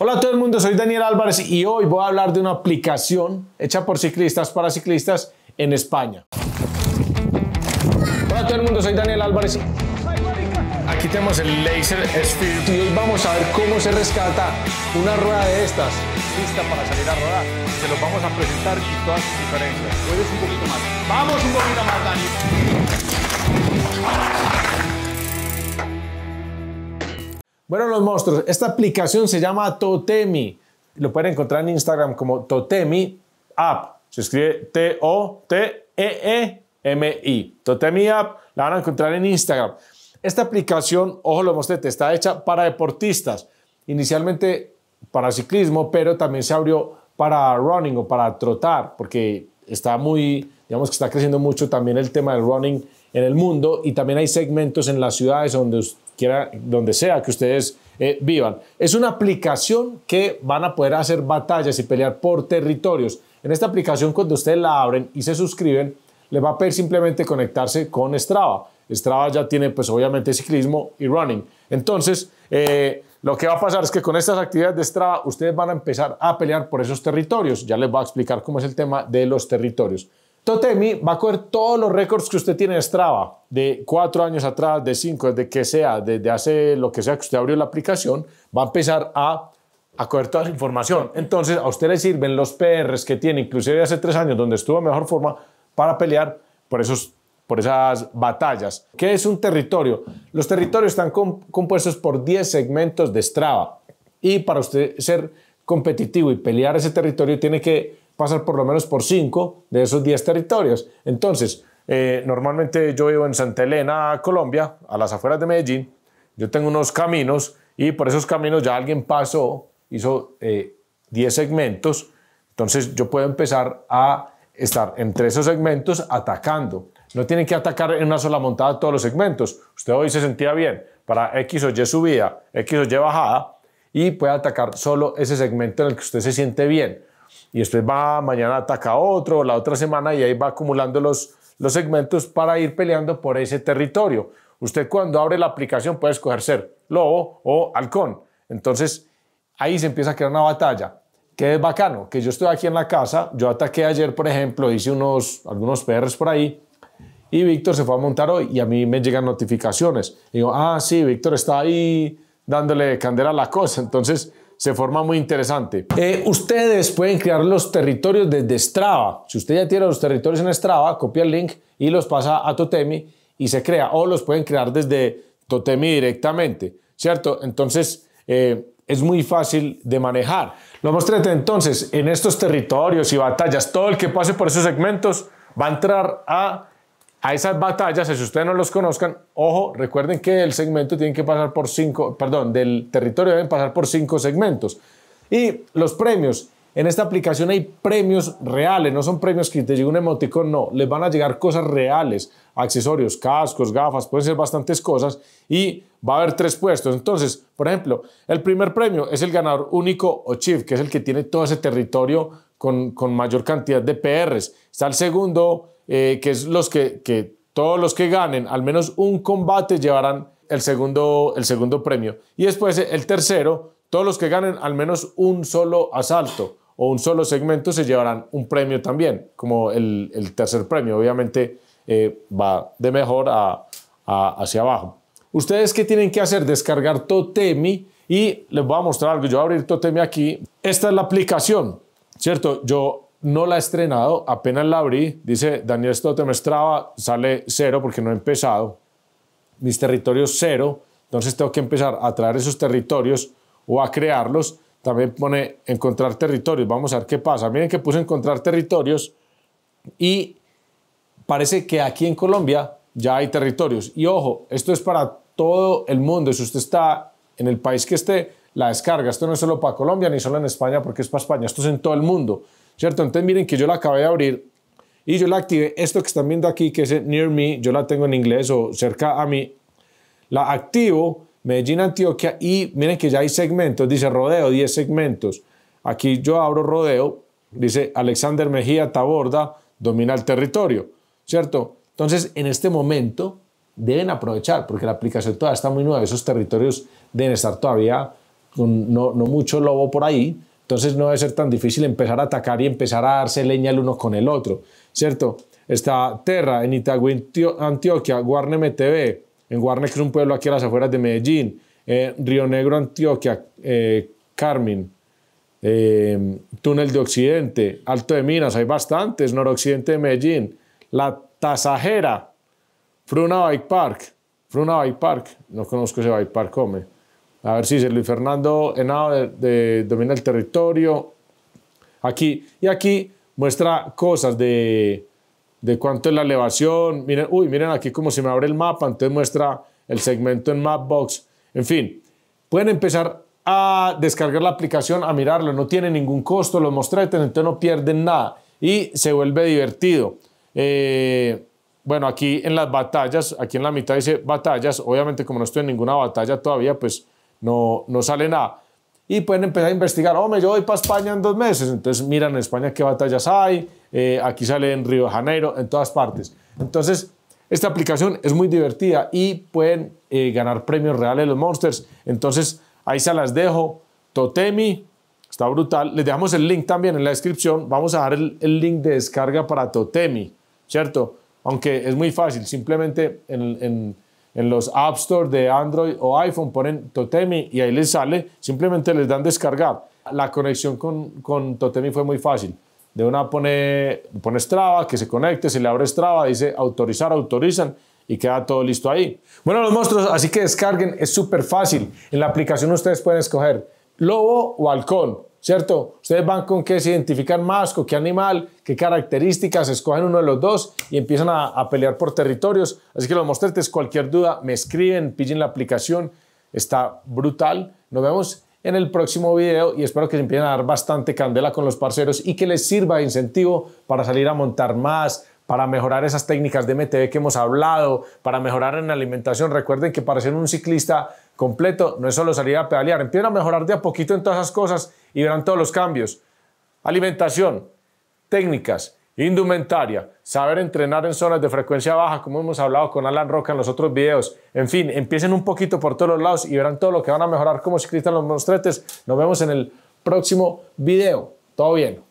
Hola a todo el mundo, soy Daniel Álvarez y hoy voy a hablar de una aplicación hecha por ciclistas para ciclistas en España. Hola a todo el mundo, soy Daniel Álvarez. Aquí tenemos el Laser Spirit. y hoy vamos a ver cómo se rescata una rueda de estas lista para salir a rodar. Se los vamos a presentar y todas sus diferencias. Puedes un poquito más. Vamos un poquito más, Dani. Bueno, los monstruos, esta aplicación se llama Totemi. Lo pueden encontrar en Instagram como Totemi App. Se escribe T-O-T-E-E-M-I. Totemi App la van a encontrar en Instagram. Esta aplicación, ojo lo mostré, está hecha para deportistas. Inicialmente para ciclismo, pero también se abrió para running o para trotar, porque está muy, digamos que está creciendo mucho también el tema del running en el mundo y también hay segmentos en las ciudades donde donde sea que ustedes eh, vivan. Es una aplicación que van a poder hacer batallas y pelear por territorios. En esta aplicación, cuando ustedes la abren y se suscriben, les va a pedir simplemente conectarse con Strava. Strava ya tiene, pues obviamente, ciclismo y running. Entonces, eh, lo que va a pasar es que con estas actividades de Strava, ustedes van a empezar a pelear por esos territorios. Ya les voy a explicar cómo es el tema de los territorios. Totemi va a coger todos los récords que usted tiene en Strava, de cuatro años atrás, de cinco, desde que sea, desde hace lo que sea que usted abrió la aplicación, va a empezar a, a coger toda la información. Entonces, a usted le sirven los PRs que tiene, inclusive de hace tres años, donde estuvo en mejor forma, para pelear por esos por esas batallas. ¿Qué es un territorio? Los territorios están compuestos por 10 segmentos de Strava y para usted ser competitivo y pelear ese territorio tiene que pasar por lo menos por 5 de esos 10 territorios. Entonces, eh, normalmente yo vivo en Santa Elena, Colombia, a las afueras de Medellín. Yo tengo unos caminos y por esos caminos ya alguien pasó, hizo 10 eh, segmentos. Entonces yo puedo empezar a estar entre esos segmentos atacando. No tienen que atacar en una sola montada todos los segmentos. Usted hoy se sentía bien para X o Y subida, X o Y bajada y puede atacar solo ese segmento en el que usted se siente bien y después va, mañana ataca otro, la otra semana y ahí va acumulando los, los segmentos para ir peleando por ese territorio. Usted cuando abre la aplicación puede escoger ser lobo o halcón. Entonces ahí se empieza a crear una batalla. ¿Qué es bacano, que yo estoy aquí en la casa, yo ataqué ayer, por ejemplo, hice unos, algunos PRs por ahí, y Víctor se fue a montar hoy y a mí me llegan notificaciones. Y digo, ah, sí, Víctor está ahí dándole candela a la cosa. Entonces, se forma muy interesante. Eh, ustedes pueden crear los territorios desde Strava. Si usted ya tiene los territorios en Strava, copia el link y los pasa a Totemi y se crea. O los pueden crear desde Totemi directamente, ¿cierto? Entonces, eh, es muy fácil de manejar. Lo mostré entonces en estos territorios y batallas. Todo el que pase por esos segmentos va a entrar a a esas batallas, si ustedes no los conozcan, ojo, recuerden que el segmento tiene que pasar por cinco, perdón, del territorio deben pasar por cinco segmentos. Y los premios, en esta aplicación hay premios reales, no son premios que te llegue un emoticón, no, les van a llegar cosas reales, accesorios, cascos, gafas, pueden ser bastantes cosas y va a haber tres puestos. Entonces, por ejemplo, el primer premio es el ganador único o chief, que es el que tiene todo ese territorio con, con mayor cantidad de PRs. Está el segundo eh, que es los que, todos los que ganen al menos un combate llevarán el segundo, el segundo premio. Y después eh, el tercero, todos los que ganen al menos un solo asalto o un solo segmento se llevarán un premio también, como el, tercer premio. Obviamente eh, va de mejor hacia abajo. ¿Ustedes qué tienen que hacer? Descargar Totemi y les voy a mostrar algo. Yo voy a abrir Totemi aquí. Esta es la aplicación, ¿cierto? Yo no la he estrenado, apenas la abrí, dice Daniel esto te mostraba, sale cero porque no he empezado, mis territorios cero, entonces tengo que empezar a traer esos territorios o a crearlos, también pone encontrar territorios, vamos a ver qué pasa, miren que puse encontrar territorios y parece que aquí en Colombia ya hay territorios, y ojo, esto es para todo el mundo, si usted está en el país que esté, la descarga, esto no es solo para Colombia ni solo en España porque es para España, esto es en todo el mundo, ¿cierto? Entonces miren que yo la acabé de abrir y yo la activé. Esto que están viendo aquí, que es Near Me, yo la tengo en inglés o cerca a mí. La activo, Medellín, Antioquia, y miren que ya hay segmentos, dice rodeo, 10 segmentos. Aquí yo abro rodeo, dice Alexander Mejía Taborda, domina el territorio, ¿cierto? Entonces, en este momento deben aprovechar, porque la aplicación todavía está muy nueva, esos territorios deben estar todavía con no, no mucho lobo por ahí, entonces no debe ser tan difícil empezar a atacar y empezar a darse leña el uno con el otro, ¿cierto? Está Terra en Itagüí, Antioquia, Guarne MTV, en Guarne, que es un pueblo aquí a las afueras de Medellín, eh, Río Negro, Antioquia, eh, Carmen, eh, Túnel de Occidente, Alto de Minas, hay bastantes, noroccidente de Medellín, La Tasajera, Fruna Bike Park, Fruna Bike Park, no conozco ese Bike Park, come. A ver si sí, Luis Fernando Henao de, domina el territorio. Aquí, y aquí muestra cosas de, cuánto es la elevación. Miren, uy, miren aquí como se me abre el mapa, entonces muestra el segmento en Mapbox. En fin, pueden empezar a descargar la aplicación, a mirarlo. No tiene ningún costo lo mostré, entonces no pierden nada y se vuelve divertido. Eh, bueno, aquí en las batallas, aquí en la mitad dice batallas. Obviamente, como no estoy en ninguna batalla todavía, pues no, no sale nada. Y pueden empezar a investigar, hombre, yo voy para España en dos meses, entonces miran en España qué batallas hay, eh, aquí sale en Río de Janeiro, en todas partes. Entonces, esta aplicación es muy divertida y pueden eh, ganar premios reales los monsters. Entonces, ahí se las dejo. Totemi, está brutal. Les dejamos el link también en la descripción. Vamos a dar el, link de descarga para Totemi, ¿cierto? Aunque es muy fácil, simplemente en en los App Store de Android o iPhone, ponen Totemi y ahí les sale, simplemente les dan descargar. La conexión con, con Totemi fue muy fácil. De una pone, pone Strava, que se conecte, se le abre Strava, dice autorizar, autorizan y queda todo listo ahí. Bueno, los monstruos, así que descarguen, es súper fácil. En la aplicación ustedes pueden escoger lobo o halcón ¿cierto? Ustedes van con qué se identifican más, con qué animal, qué características, escogen uno de los dos y empiezan a, pelear por territorios. Así que los mostretes, este cualquier duda, me escriben, pillen la aplicación, está brutal. Nos vemos en el próximo video y espero que se empiecen a dar bastante candela con los parceros y que les sirva de incentivo para salir a montar más, para mejorar esas técnicas de MTB que hemos hablado, para mejorar en alimentación. Recuerden que para ser un ciclista completo no es solo salir a pedalear, empiecen a mejorar de a poquito en todas esas cosas y verán todos los cambios. Alimentación, técnicas, indumentaria, saber entrenar en zonas de frecuencia baja, como hemos hablado con Alan Roca en los otros videos. En fin, empiecen un poquito por todos los lados y verán todo lo que van a mejorar como ciclistas en los monstretes. Nos vemos en el próximo video. Todo bien.